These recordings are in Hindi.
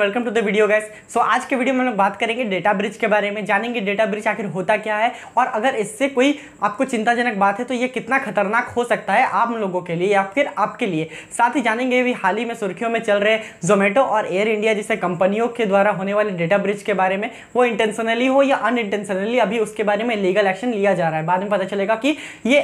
Welcome to the video guys so आज के वीडियो में हम लोग बात करेंगे डेटा ब्रिज के बारे में जानेंगे डेटा ब्रिज आखिर होता क्या है और अगर इससे कोई आपको चिंताजनक बात है तो ये कितना खतरनाक हो सकता है आप लोगों के लिए या फिर आपके लिए साथ ही जानेंगे भी हाल ही में सुर्खियों में चल रहे जोमेटो और एयर इंडिया जैसे कंपनियों के द्वारा होने वाले डेटा ब्रिज के बारे में वो इंटेंशनली हो या अनइंटेंशनली अभी उसके बारे में लीगल एक्शन लिया जा रहा है बाद में पता चलेगा कि ये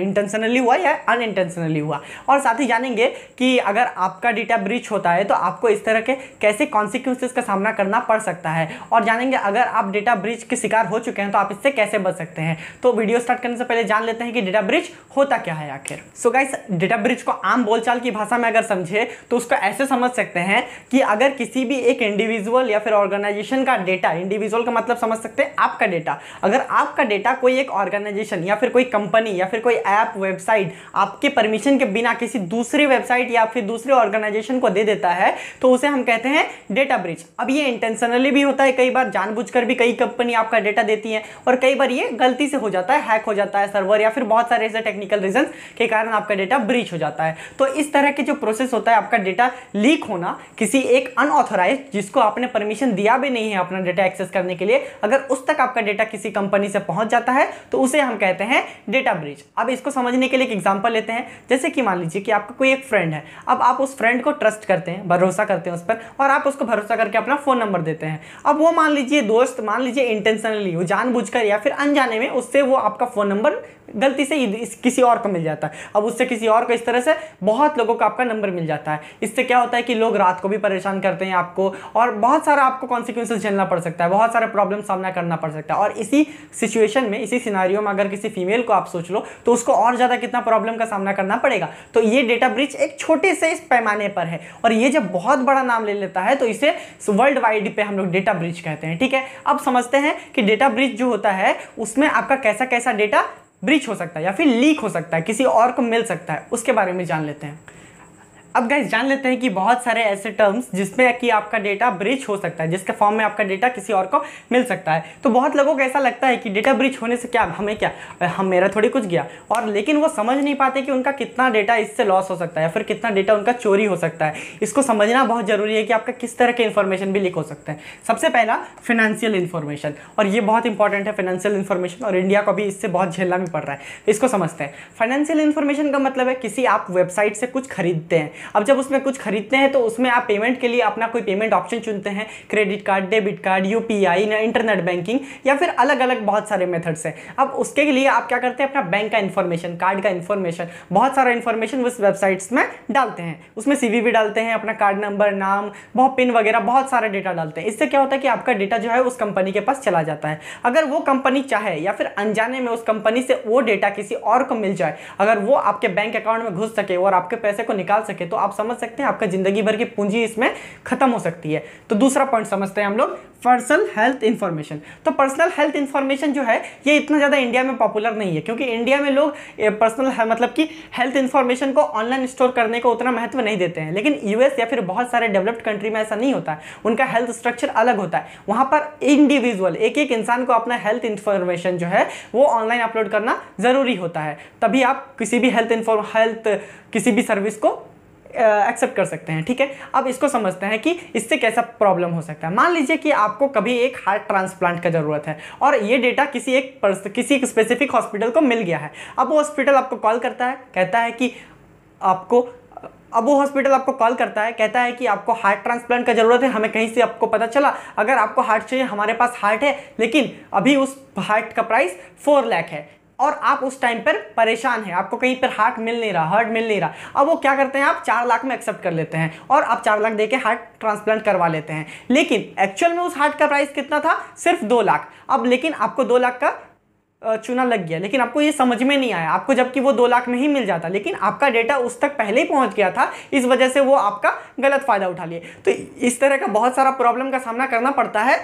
इंटेंशनली हुआ या अनइंटेंशनली हुआ और साथ ही जानेंगे कि अगर आपका डेटा ब्रिज होता है तो आपको इस तरह के कैसे कॉन्सिक्वेंसेज का सामना करना पड़ सकता है और जानेंगे अगर आप डेटा ब्रिज के शिकार हो चुके हैं तो आप इससे कैसे बच सकते हैं तो वीडियो स्टार्ट करने से पहले जान लेते हैं कि डेटा ब्रिज होता क्या है आखिर सो गाइस डेटा ब्रिज को आम बोलचाल की भाषा में अगर समझे तो उसको ऐसे समझ सकते हैं कि अगर किसी भी एक इंडिविजुअल या फिर ऑर्गेनाइजेशन का डेटा इंडिविजुअल का मतलब समझ सकते हैं आपका डेटा अगर आपका डेटा कोई एक ऑर्गेनाइजेशन या फिर कोई कंपनी या फिर कोई ऐप वेबसाइट आपके परमिशन के बिना किसी दूसरी वेबसाइट या फिर दूसरे ऑर्गेनाइजेशन को दे देता है तो उसे हम कहते हैं डेटा ब्रिज अब ये इंटेंशनली भी होता है कई बार जानबूझकर भी कई कंपनी आपका डेटा देती है और कई बार ये गलती से हो जाता है हैक हो जाता है सर्वर या फिर बहुत सारे ऐसे टेक्निकल रीजन के कारण आपका डेटा ब्रिज हो जाता है तो इस तरह के जो प्रोसेस होता है आपका डेटा लीक होना किसी एक अनऑथोराइज जिसको आपने परमिशन दिया भी नहीं है अपना डेटा एक्सेस करने के लिए अगर उस तक आपका डेटा किसी कंपनी से पहुंच जाता है तो उसे हम कहते हैं डेटा ब्रिज अब इसको समझने के लिए एक एग्जाम्पल लेते हैं जैसे कि मान लीजिए कि आपका कोई एक फ्रेंड है अब आप उस फ्रेंड को ट्रस्ट करते हैं भरोसा करते हैं उस पर और आप उसको भरोसा करके अपना फ़ोन नंबर देते हैं अब वो मान लीजिए दोस्त मान लीजिए इंटेंशनली वो जानबूझकर या फिर अनजाने में उससे वो आपका फ़ोन नंबर गलती से किसी और को मिल जाता है अब उससे किसी और को इस तरह से बहुत लोगों को आपका नंबर मिल जाता है इससे क्या होता है कि लोग रात को भी परेशान करते हैं आपको और बहुत सारा आपको कॉन्सिक्वेंसेज झेलना पड़ सकता है बहुत सारे प्रॉब्लम सामना करना पड़ सकता है और इसी सिचुएशन में इसी सिनारियों में अगर किसी फीमेल को आप सोच लो तो उसको और ज़्यादा कितना प्रॉब्लम का सामना करना पड़ेगा तो ये डेटा ब्रिज एक छोटे से इस पैमाने पर है और ये जब बहुत बड़ा नाम ले लेता है तो इसे वर्ल्ड वाइड पर हम लोग डेटा ब्रिज कहते हैं ठीक है अब समझते हैं कि डेटा ब्रिज जो होता है उसमें आपका कैसा कैसा डेटा ब्रीच हो सकता है या फिर लीक हो सकता है किसी और को मिल सकता है उसके बारे में जान लेते हैं अब गाइज जान लेते हैं कि बहुत सारे ऐसे टर्म्स जिसमें कि आपका डेटा ब्रीच हो सकता है जिसके फॉर्म में आपका डेटा किसी और को मिल सकता है तो बहुत लोगों को ऐसा लगता है कि डेटा ब्रीच होने से क्या हमें क्या हम मेरा थोड़ी कुछ गया और लेकिन वो समझ नहीं पाते कि उनका कितना डेटा इससे लॉस हो सकता है या फिर कितना डेटा उनका चोरी हो सकता है इसको समझना बहुत ज़रूरी है कि आपका किस तरह के इन्फॉर्मेशन भी लीक हो सकते हैं सबसे पहला फाइनेंशियल इन्फॉर्मेशन और ये बहुत इंपॉर्टेंट है फाइनेंशियल इन्फॉर्मेशन और इंडिया को भी इससे बहुत झेलना भी पड़ रहा है इसको समझते हैं फाइनेंशियल इन्फॉर्मेशन का मतलब है किसी आप वेबसाइट से कुछ खरीदते हैं अब जब उसमें कुछ खरीदते हैं तो उसमें आप पेमेंट के लिए अपना कोई पेमेंट ऑप्शन चुनते हैं credit card debit card U internet banking या फिर अलग अलग बहुत सारे मेथड्स हैं अब उसके लिए आप क्या करते हैं अपना बैंक का इन्फॉर्मेशन कार्ड का इन्फॉर्मेशन बहुत सारा इन्फॉर्मेशन उस वेबसाइट्स में डालते हैं उसमें सी भी डालते हैं अपना कार्ड नंबर नाम बहुत पिन वगैरह बहुत सारा डेटा डालते हैं इससे क्या होता है कि आपका डेटा जो है उस कंपनी के पास चला जाता है अगर वो कंपनी चाहे या फिर अनजाने में उस कंपनी से वो डेटा किसी और को मिल जाए अगर वो आपके बैंक अकाउंट में घुस सके और आपके पैसे को निकाल सके तो आप समझ सकते हैं आपका जिंदगी भर की पूंजी इसमें खत्म हो सकती है तो दूसरा पॉइंट समझते हैं हम लोग पर्सनल हेल्थ इन्फॉर्मेशन तो पर्सनल हेल्थ इन्फॉर्मेशन जो है ये इतना ज़्यादा इंडिया में पॉपुलर नहीं है क्योंकि इंडिया में लोग पर्सनल मतलब कि हेल्थ इन्फॉर्मेशन को ऑनलाइन स्टोर करने को उतना महत्व नहीं देते हैं लेकिन यूएस या फिर बहुत सारे डेवलप्ड कंट्री में ऐसा नहीं होता है उनका हेल्थ स्ट्रक्चर अलग होता है वहाँ पर इंडिविजुअल एक एक इंसान को अपना हेल्थ इन्फॉर्मेशन जो है वो ऑनलाइन अपलोड करना ज़रूरी होता है तभी आप किसी भी हेल्थ इन्फॉर्म हेल्थ किसी भी सर्विस को एक्सेप्ट कर सकते हैं ठीक है अब इसको समझते हैं कि इससे कैसा प्रॉब्लम हो सकता है मान लीजिए कि आपको कभी एक हार्ट ट्रांसप्लांट का ज़रूरत है और ये डेटा किसी एक किसी एक स्पेसिफिक हॉस्पिटल को मिल गया है अब वो हॉस्पिटल आपको कॉल करता है कहता है कि आपको अब वो हॉस्पिटल आपको कॉल करता है कहता है कि आपको हार्ट ट्रांसप्लांट का ज़रूरत है हमें कहीं से आपको पता चला अगर आपको हार्ट चाहिए हमारे पास हार्ट है लेकिन अभी उस हार्ट का प्राइस फोर लैख है और आप उस टाइम पर परेशान हैं आपको कहीं पर हार्ट मिल नहीं रहा हार्ट मिल नहीं रहा अब वो क्या करते हैं आप चार लाख में एक्सेप्ट कर लेते हैं और आप चार लाख दे के हार्ट ट्रांसप्लांट करवा लेते हैं लेकिन एक्चुअल में उस हार्ट का प्राइस कितना था सिर्फ दो लाख अब लेकिन आपको दो लाख का चुना लग गया लेकिन आपको ये समझ में नहीं आया आपको जबकि वो दो लाख में ही मिल जाता लेकिन आपका डेटा उस तक पहले ही पहुंच गया था इस वजह से वो आपका गलत फ़ायदा उठा लिए तो इस तरह का बहुत सारा प्रॉब्लम का सामना करना पड़ता है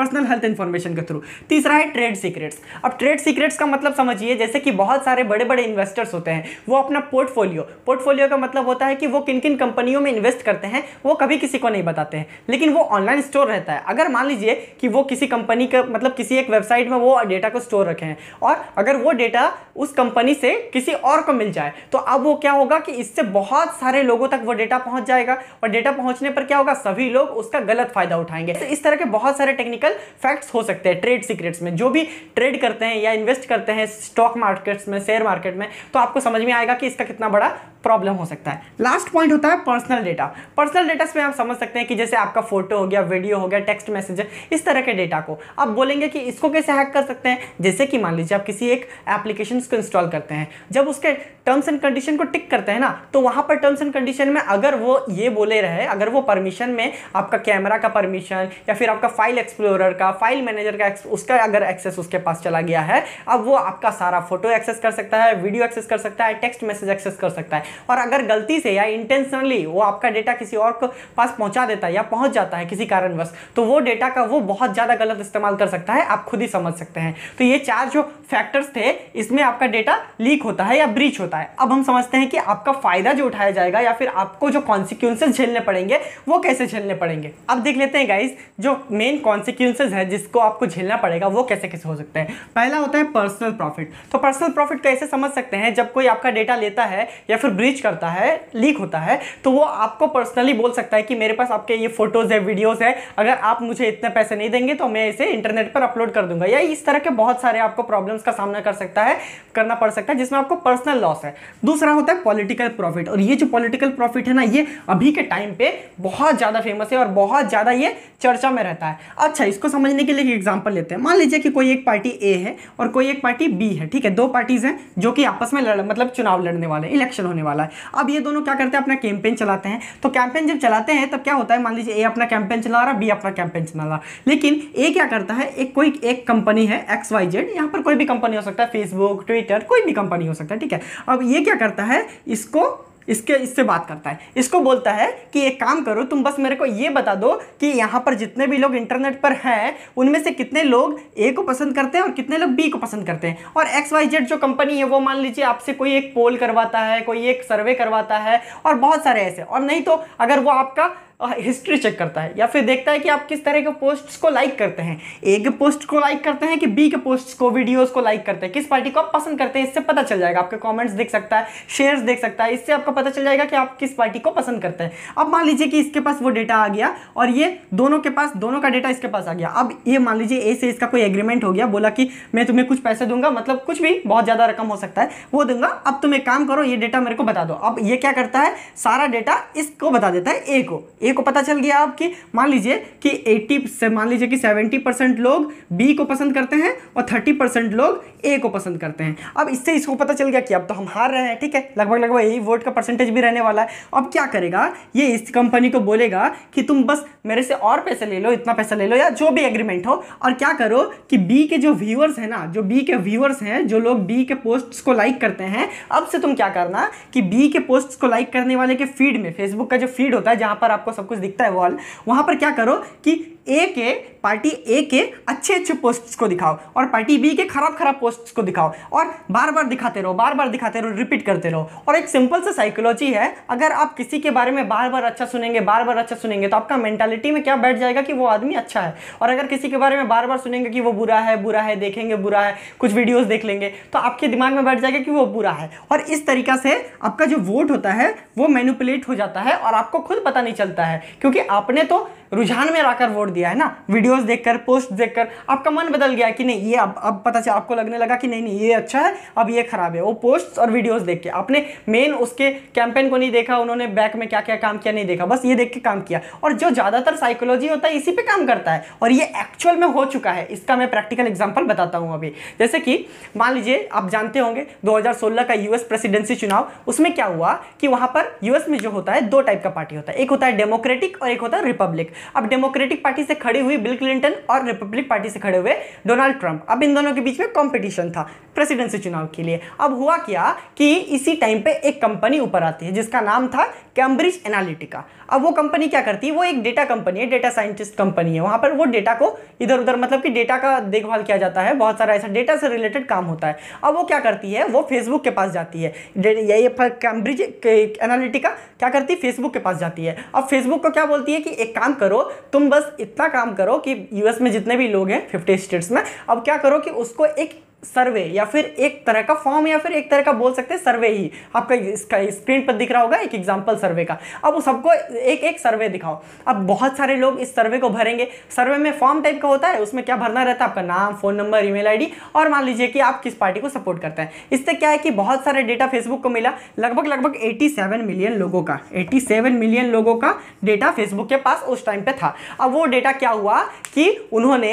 पर्सनल हेल्थ इन्फॉर्मेशन के थ्रू तीसरा है ट्रेड सीक्रेट्स अब ट्रेड सीक्रेट्स का मतलब समझिए जैसे कि बहुत सारे बड़े बड़े इन्वेस्टर्स होते हैं वो अपना पोर्टफोलियो पोर्टफोलियो का मतलब होता है कि वो किन किन कंपनियों में इन्वेस्ट करते हैं वो कभी किसी को नहीं बताते हैं लेकिन वो ऑनलाइन स्टोर रहता है अगर मान लीजिए कि वो किसी कंपनी का मतलब किसी एक वेबसाइट में वो डेटा को स्टोर रखे हैं और अगर वो डेटा उस कंपनी से किसी और को मिल जाए तो अब वो क्या होगा कि इससे बहुत सारे लोगों तक वो डेटा पहुंच जाएगा और डेटा पहुंचने पर क्या होगा सभी लोग उसका गलत फायदा उठाएंगे तो इस तरह के बहुत सारे टेक्निकल टेक्निकल फैक्ट्स हो सकते हैं ट्रेड सीक्रेट्स में जो भी ट्रेड करते हैं या इन्वेस्ट करते हैं स्टॉक मार्केट्स में शेयर मार्केट में तो आपको समझ में आएगा कि इसका कितना बड़ा प्रॉब्लम हो सकता है लास्ट पॉइंट होता है पर्सनल डेटा पर्सनल डेटा में आप समझ सकते हैं कि जैसे आपका फोटो हो गया वीडियो हो गया टेक्स्ट मैसेज इस तरह के डेटा को आप बोलेंगे कि इसको कैसे हैक कर सकते हैं जैसे कि मान लीजिए आप किसी एक एप्लीकेशन को इंस्टॉल करते हैं जब उसके टर्म्स एंड कंडीशन को टिक करते हैं ना तो वहाँ पर टर्म्स एंड कंडीशन में अगर वो ये बोले रहे अगर वो परमिशन में आपका कैमरा का परमिशन या फिर आपका फाइल एक्सप्लोरर का फाइल मैनेजर का उसका अगर एक्सेस उसके पास चला गया है अब वो आपका सारा फोटो एक्सेस कर सकता है वीडियो एक्सेस कर सकता है टेक्स्ट मैसेज एक्सेस कर सकता है और अगर गलती से या इंटेंशनली वो आपका डेटा किसी और को पास पहुंचा देता है या पहुंच जाता है किसी कारणवश तो वो डेटा का वो बहुत ज़्यादा गलत इस्तेमाल कर सकता है आप खुद ही समझ सकते हैं तो ये चार जो फैक्टर्स थे इसमें आपका डेटा लीक होता है या ब्रीच होता है अब हम समझते हैं कि आपका फ़ायदा जो उठाया जाएगा या फिर आपको जो कॉन्सिक्वेंसेज झेलने पड़ेंगे वो कैसे झेलने पड़ेंगे अब देख लेते हैं गाइज जो मेन कॉन्सिक्वेंसेज है जिसको आपको झेलना पड़ेगा वो कैसे कैसे हो सकते हैं पहला होता है पर्सनल प्रॉफिट तो पर्सनल प्रॉफिट कैसे समझ सकते हैं जब कोई आपका डेटा लेता है या फिर ब्रीच करता है लीक होता है तो वो आपको पर्सनली बोल सकता है कि मेरे पास आपके ये फोटोज़ है वीडियोज़ है अगर आप मुझे इतने पैसे नहीं देंगे तो मैं इसे इंटरनेट पर अपलोड कर दूंगा या इस तरह के बहुत सारे आपको प्रॉब्लम्स का सामना कर सकता है करना पड़ सकता है जिसमें आपको पर्सनल लॉस है दूसरा होता है पॉलिटिकल प्रॉफिट और ये जो पॉलिटिकल प्रॉफिट है ना ये अभी के टाइम पे बहुत ज़्यादा फेमस है और बहुत ज़्यादा ये चर्चा में रहता है अच्छा इसको समझने के लिए एग्जाम्पल लेते हैं मान लीजिए कि कोई एक पार्टी ए है और कोई एक पार्टी बी है ठीक है दो पार्टीज़ हैं जो कि आपस में लड़ मतलब चुनाव लड़ने वाले इलेक्शन होने वाले वाला है अब ये दोनों क्या करते हैं अपना कैंपेन चलाते हैं तो कैंपेन जब चलाते हैं तब क्या होता है मान लीजिए ए अपना कैंपेन चला रहा बी अपना कैंपेन चला रहा लेकिन ए क्या करता है एक कोई एक कंपनी है एक्स वाई जेड यहाँ पर कोई भी कंपनी हो सकता है फेसबुक ट्विटर कोई भी कंपनी हो सकता है ठीक है अब ये क्या करता है इसको इसके इससे बात करता है इसको बोलता है कि एक काम करो तुम बस मेरे को ये बता दो कि यहाँ पर जितने भी लोग इंटरनेट पर हैं उनमें से कितने लोग ए को पसंद करते हैं और कितने लोग बी को पसंद करते हैं और एक्स वाई जेड जो कंपनी है वो मान लीजिए आपसे कोई एक पोल करवाता है कोई एक सर्वे करवाता है और बहुत सारे ऐसे और नहीं तो अगर वो आपका हिस्ट्री चेक करता है या फिर देखता है कि आप किस तरह के पोस्ट्स को लाइक करते हैं ए के पोस्ट को लाइक करते हैं कि बी के पोस्ट्स को वीडियोस को लाइक करते हैं किस पार्टी को आप पसंद करते हैं इससे पता चल जाएगा आपके कमेंट्स देख सकता है शेयर्स देख सकता है इससे आपको पता चल जाएगा कि आप किस पार्टी को पसंद करते हैं अब मान लीजिए कि इसके पास वो डेटा आ गया और ये दोनों के पास दोनों का डेटा इसके पास आ गया अब ये मान लीजिए ए से इसका कोई एग्रीमेंट हो गया बोला कि मैं तुम्हें कुछ पैसे दूंगा मतलब कुछ भी बहुत ज़्यादा रकम हो सकता है वो दूंगा अब तुम एक काम करो ये डेटा मेरे को बता दो अब ये क्या करता है सारा डेटा इसको बता देता है ए को ए ए को पता चल गया आपकी मान लीजिए कि एट्टी मान लीजिए कि सेवेंटी परसेंट लोग बी को पसंद करते हैं और थर्टी परसेंट लोग ए को पसंद करते हैं अब इससे इसको पता चल गया कि अब तो हम हार रहे हैं ठीक है लगभग लगभग यही वोट का परसेंटेज भी रहने वाला है अब क्या करेगा ये इस कंपनी को बोलेगा कि तुम बस मेरे से और पैसे ले लो इतना पैसा ले लो या जो भी एग्रीमेंट हो और क्या करो कि बी के जो व्यूअर्स हैं ना जो बी के व्यूअर्स हैं जो लोग बी के पोस्ट्स को लाइक करते हैं अब से तुम क्या करना कि बी के पोस्ट्स को लाइक करने वाले के फीड में फेसबुक का जो फीड होता है जहां पर आपको सब कुछ दिखता है वॉल वहां पर क्या करो कि ए के पार्टी ए के अच्छे अच्छे पोस्ट्स को दिखाओ और पार्टी बी के खराब खराब पोस्ट्स को दिखाओ और बार बार दिखाते रहो बार बार दिखाते रहो रिपीट करते रहो और एक सिंपल सा साइकोलॉजी है अगर आप किसी के बारे में बार बार अच्छा सुनेंगे बार बार अच्छा सुनेंगे तो आपका मेंटेलिटी में क्या बैठ जाएगा कि वो आदमी अच्छा है और अगर किसी के बारे में बार बार सुनेंगे कि वो बुरा है बुरा है देखेंगे बुरा है कुछ वीडियोज़ देख लेंगे तो आपके दिमाग में बैठ जाएगा कि वो बुरा है और इस तरीका से आपका जो वोट होता है वो मैनुपुलेट हो जाता है और आपको खुद पता नहीं चलता है क्योंकि आपने तो रुझान में लाकर वोट दिया है ना वीडियोस देखकर पोस्ट देखकर आपका मन बदल गया कि नहीं ये अब अब पता चला आपको लगने लगा कि नहीं नहीं ये अच्छा है अब ये खराब है वो पोस्ट और वीडियोज़ देख के आपने मेन उसके कैंपेन को नहीं देखा उन्होंने बैक में क्या क्या काम किया नहीं देखा बस ये देख के काम किया और जो ज़्यादातर साइकोलॉजी होता है इसी पर काम करता है और ये एक्चुअल में हो चुका है इसका मैं प्रैक्टिकल एग्जाम्पल बताता हूँ अभी जैसे कि मान लीजिए आप जानते होंगे 2016 का यूएस प्रेसिडेंसी चुनाव उसमें क्या हुआ कि वहाँ पर यूएस में जो होता है दो टाइप का पार्टी होता है एक होता है डेमोक्रेटिक और एक होता है रिपब्लिक अब डेमोक्रेटिक पार्टी से खड़ी हुई बिल क्लिंटन और रिपब्लिक पार्टी से खड़े हुए डोनाल्ड ट्रंप अब इन दोनों के बीच में कॉम्पिटिशन था प्रेसिडेंसी चुनाव के लिए अब हुआ क्या कि इसी टाइम पे एक कंपनी ऊपर आती है जिसका नाम था कैम्ब्रिज एनालिटिका अब वो कंपनी क्या करती है वो एक डेटा कंपनी है डेटा साइंटिस्ट कंपनी है वहाँ पर वो डेटा को इधर उधर मतलब कि डेटा का देखभाल किया जाता है बहुत सारा ऐसा डेटा से रिलेटेड काम होता है अब वो क्या करती है वो फेसबुक के पास जाती है कैम्ब्रिज एनालिटिका क्या करती है फेसबुक के पास जाती है अब फेसबुक को क्या बोलती है कि एक काम करो तुम बस इतना काम करो कि यूएस में जितने भी लोग हैं फिफ्टी स्टेट्स में अब क्या करो कि उसको एक सर्वे या फिर एक तरह का फॉर्म या फिर एक तरह का बोल सकते हैं सर्वे ही आपका इसका स्क्रीन पर दिख रहा होगा एक एग्जाम्पल सर्वे का अब वो सबको एक एक सर्वे दिखाओ अब बहुत सारे लोग इस सर्वे को भरेंगे सर्वे में फॉर्म टाइप का होता है उसमें क्या भरना रहता है आपका नाम फ़ोन नंबर ईमेल आईडी और मान लीजिए कि आप किस पार्टी को सपोर्ट करते हैं इससे क्या है कि बहुत सारे डेटा फेसबुक को मिला लगभग लगभग एटी मिलियन लोगों का एटी मिलियन लोगों का डेटा फेसबुक के पास उस टाइम पर था अब वो डेटा क्या हुआ कि उन्होंने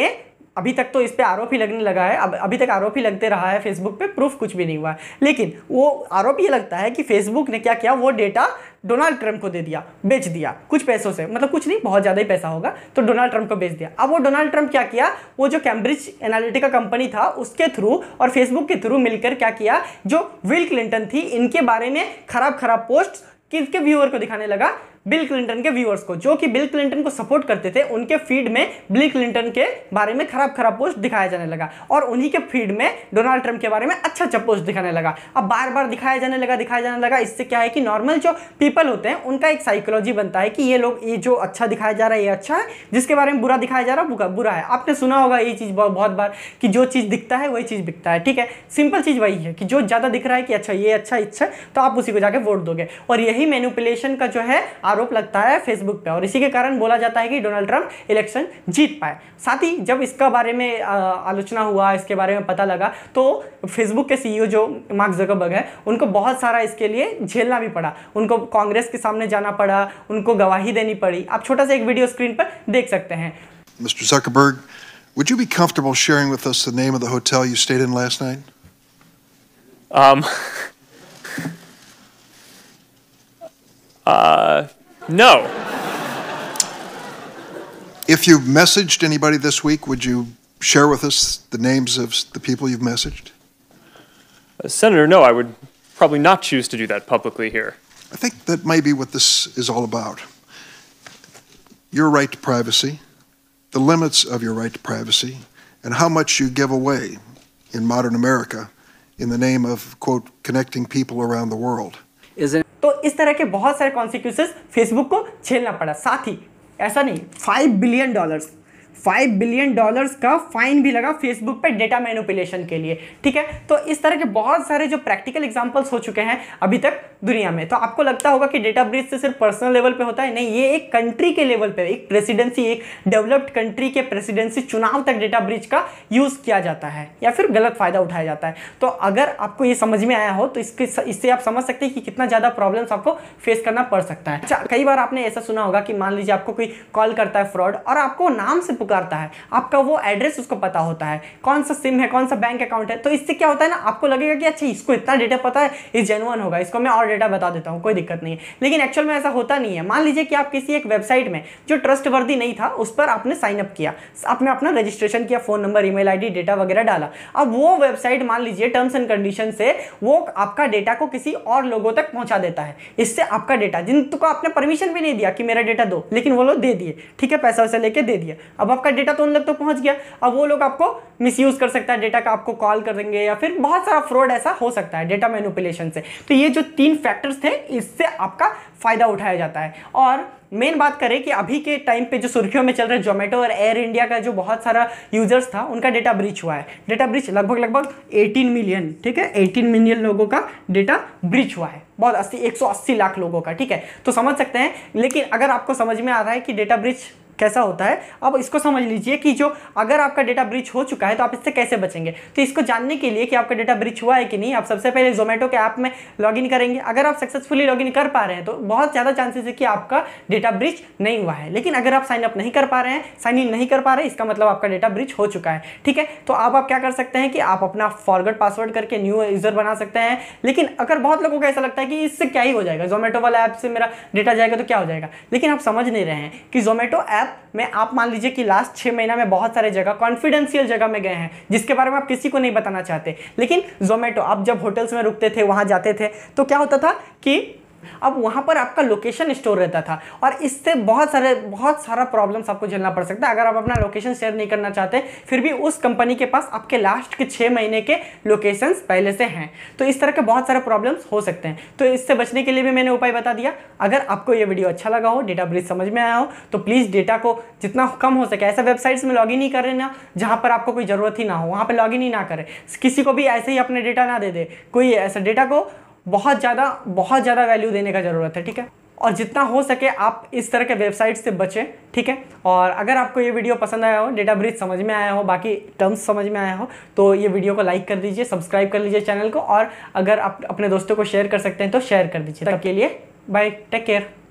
अभी तक तो इस पर आरोप ही लगने लगा है अब अभी तक आरोप ही लगते रहा है फेसबुक पे प्रूफ कुछ भी नहीं हुआ है लेकिन वो आरोप ये लगता है कि फेसबुक ने क्या किया वो डेटा डोनाल्ड ट्रंप को दे दिया बेच दिया कुछ पैसों से मतलब कुछ नहीं बहुत ज़्यादा ही पैसा होगा तो डोनाल्ड ट्रंप को बेच दिया अब वो डोनाल्ड ट्रंप क्या किया वो जो कैम्ब्रिज एनालिटिका कंपनी था उसके थ्रू और फेसबुक के थ्रू मिलकर क्या किया जो विल क्लिंटन थी इनके बारे में खराब खराब पोस्ट किसके व्यूअर को दिखाने लगा बिल क्लिंटन के व्यूअर्स को जो कि बिल क्लिंटन को सपोर्ट करते थे उनके फीड में बिल क्लिंटन के बारे में खराब खराब पोस्ट दिखाया जाने लगा और उन्हीं के फीड में डोनाल्ड ट्रंप के बारे में अच्छा अच्छा पोस्ट दिखाने लगा अब बार बार दिखाया जाने लगा दिखाया जाने लगा इससे क्या है कि नॉर्मल जो पीपल होते हैं उनका एक साइकोलॉजी बनता है कि ये लोग ये जो अच्छा दिखाया जा रहा है ये अच्छा है जिसके बारे में बुरा दिखाया जा रहा है बुरा है आपने सुना होगा ये चीज़ बहुत बार कि जो चीज़ दिखता है वही चीज़ बिकता है ठीक है सिंपल चीज़ वही है कि जो ज़्यादा दिख रहा है कि अच्छा ये अच्छा इच्छा तो आप उसी को जाकर वोट दोगे और यही मैनुपुलेशन का जो है आप आरोप लगता है फेसबुक पे और इसी के कारण बोला जाता है कि डोनाल्ड ट्रंप इलेक्शन जीत पाए साथ ही जब इसका बारे में आलोचना हुआ इसके बारे में पता लगा तो फेसबुक के सीईओ जो मार्क जकबर्ग है उनको बहुत सारा इसके लिए झेलना भी पड़ा उनको कांग्रेस के सामने जाना पड़ा उनको गवाही देनी पड़ी आप छोटा सा एक वीडियो स्क्रीन पर देख सकते हैं Mr. Zuckerberg, would you be comfortable sharing with us the name of the hotel you stayed in last night? Um, uh, No. If you've messaged anybody this week, would you share with us the names of the people you've messaged? Uh, Senator, no, I would probably not choose to do that publicly here. I think that may be what this is all about. Your right to privacy, the limits of your right to privacy, and how much you give away in modern America in the name of, quote, connecting people around the world. Is it तो इस तरह के बहुत सारे कॉन्सिक्यूसेस फेसबुक को झेलना पड़ा साथ ही ऐसा नहीं five billion dollars five billion dollars का फाइन भी लगा फेसबुक पर डेटा मैनुपुलेशन के लिए ठीक है तो इस तरह के बहुत सारे जो प्रैक्टिकल एग्जाम्पल्स हो चुके हैं अभी तक दुनिया में तो आपको लगता होगा कि डेटा ब्रिज से सिर्फ पर्सनल लेवल पे होता है नहीं ये एक कंट्री के लेवल पे एक प्रेसिडेंसी एक डेवलप्ड कंट्री के प्रेसिडेंसी चुनाव तक डेटा ब्रिज का यूज़ किया जाता है या फिर गलत फ़ायदा उठाया जाता है तो अगर आपको ये समझ में आया हो तो इसके इससे आप समझ सकते हैं कि कितना ज़्यादा प्रॉब्लम आपको फेस करना पड़ सकता है अच्छा, कई बार आपने ऐसा सुना होगा कि मान लीजिए आपको कोई कॉल करता है फ्रॉड और आपको नाम से पुकारता है आपका वो एड्रेस उसको पता होता है कौन सा सिम है कौन सा बैंक अकाउंट है तो इससे क्या होता है ना आपको लगेगा कि अच्छा इसको इतना डेटा पता है इस जेनुअन होगा इसको मैं और डेटा बता देता हूँ कोई दिक्कत नहीं है लेकिन एक्चुअल में ऐसा होता नहीं है मान लीजिए कि आप किसी एक वेबसाइट में जो ट्रस्ट वर्दी नहीं था उस पर आपने साइन अप किया आपने अपना रजिस्ट्रेशन किया phone number email data वगैरह डाला अब वो वेबसाइट मान लीजिए टर्म्स एंड कंडीशन से वो आपका डेटा को किसी और लोगों तक पहुंचा देता है इससे आपका डेटा जिनको आपने परमिशन भी नहीं दिया कि मेरा डेटा दो लेकिन वो लोग दे दिए ठीक है पैसा वैसा लेके दे दिया अब आपका डेटा तो उन लोग तक तो पहुंच गया अब वो लोग आपको मिसयूज़ कर सकता है डेटा का आपको कॉल कर देंगे या फिर बहुत सारा फ्रॉड ऐसा हो सकता है डेटा मैनुपुलेशन से तो ये जो तीन फैक्टर्स थे इससे आपका फ़ायदा उठाया जाता है और मेन बात करें कि अभी के टाइम पे जो सुर्खियों में चल रहे जोमेटो और एयर इंडिया का जो बहुत सारा यूजर्स था उनका डेटा ब्रीच हुआ है डेटा ब्रीच लगभग लगभग 18 मिलियन ठीक है 18 मिलियन लोगों का डेटा ब्रीच हुआ है बहुत अस्सी एक लाख लोगों का ठीक है तो समझ सकते हैं लेकिन अगर आपको समझ में आ रहा है कि डेटा ब्रिच कैसा होता है अब इसको समझ लीजिए कि जो अगर आपका डेटा ब्रीच हो चुका है तो आप इससे कैसे बचेंगे तो इसको जानने के लिए कि आपका डेटा ब्रीच हुआ है कि नहीं आप सबसे पहले जोमेटो के ऐप में लॉगिन करेंगे अगर आप सक्सेसफुली लॉगिन कर पा रहे हैं तो बहुत ज़्यादा चांसेस है कि आपका डेटा ब्रिच नहीं हुआ है लेकिन अगर आप साइन अप नहीं कर पा रहे हैं साइन इन नहीं कर पा रहे इसका मतलब आपका डेटा ब्रीच हो चुका है ठीक है तो अब आप क्या कर सकते हैं कि आप अपना फॉरवर्ड पासवर्ड करके न्यू यूज़र बना सकते हैं लेकिन अगर बहुत लोगों को ऐसा लगता है कि इससे क्या ही हो जाएगा जोमेटो वाला ऐप से मेरा डेटा जाएगा तो क्या हो जाएगा लेकिन आप समझ नहीं रहे हैं कि जोमेटो ऐप बाद में आप मान लीजिए कि लास्ट छः महीना में बहुत सारे जगह कॉन्फिडेंशियल जगह में गए हैं जिसके बारे में आप किसी को नहीं बताना चाहते लेकिन जोमेटो आप जब होटल्स में रुकते थे वहाँ जाते थे तो क्या होता था कि अब वहाँ पर आपका लोकेशन स्टोर रहता था और इससे बहुत सारे बहुत सारा प्रॉब्लम्स आपको झेलना पड़ सकता है अगर आप अपना लोकेशन शेयर नहीं करना चाहते फिर भी उस कंपनी के पास आपके लास्ट के छः महीने के लोकेशन पहले से हैं तो इस तरह के बहुत सारे प्रॉब्लम्स हो सकते हैं तो इससे बचने के लिए भी मैंने उपाय बता दिया अगर आपको ये वीडियो अच्छा लगा हो डेटा ब्रिज समझ में आया हो तो प्लीज़ डेटा को जितना कम हो सके ऐसे वेबसाइट्स में इन ही करें ना जहाँ पर आपको कोई ज़रूरत ही ना हो वहाँ पर इन ही ना करें किसी को भी ऐसे ही अपने डेटा ना दे दे कोई ऐसा डेटा को बहुत ज़्यादा बहुत ज़्यादा वैल्यू देने का ज़रूरत है ठीक है और जितना हो सके आप इस तरह के वेबसाइट से बचें ठीक है और अगर आपको ये वीडियो पसंद आया हो डेटा ब्रिज समझ में आया हो बाकी टर्म्स समझ में आया हो तो ये वीडियो को लाइक कर दीजिए सब्सक्राइब कर लीजिए चैनल को और अगर आप अपने दोस्तों को शेयर कर सकते हैं तो शेयर कर दीजिए तब के लिए बाय टेक केयर